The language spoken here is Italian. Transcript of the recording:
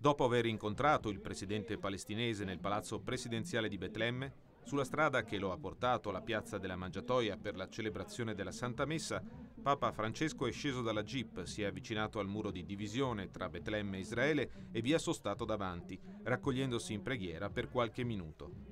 Dopo aver incontrato il presidente palestinese nel palazzo presidenziale di Betlemme, sulla strada che lo ha portato alla piazza della Mangiatoia per la celebrazione della Santa Messa, Papa Francesco è sceso dalla jeep, si è avvicinato al muro di divisione tra Betlemme e Israele e vi è sostato davanti, raccogliendosi in preghiera per qualche minuto.